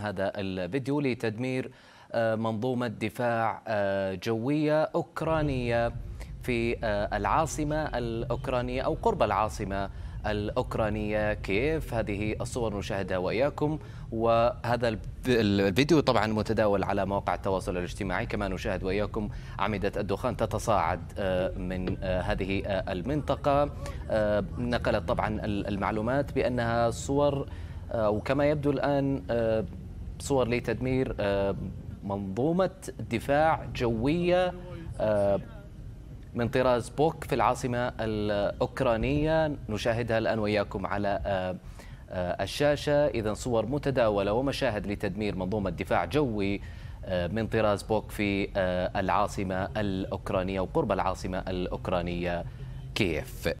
هذا الفيديو لتدمير آه، منظومة دفاع آه، جوية أوكرانية في آه، العاصمة الأوكرانية أو قرب العاصمة الأوكرانية كيف هذه الصور نشاهدها وإياكم وهذا الفيديو طبعا متداول على مواقع التواصل الاجتماعي كما نشاهد وإياكم أعمدة الدخان تتصاعد من هذه المنطقة نقلت طبعا المعلومات بأنها صور وكما يبدو الآن صور لتدمير آه، منظومة دفاع جوية آه، من طراز بوك في العاصمة الأوكرانية نشاهدها الآن وإياكم على آه، الشاشة إذا صور متداولة ومشاهد لتدمير منظومة دفاع جوي من طراز بوك في العاصمة الأوكرانية وقرب العاصمة الأوكرانية كييف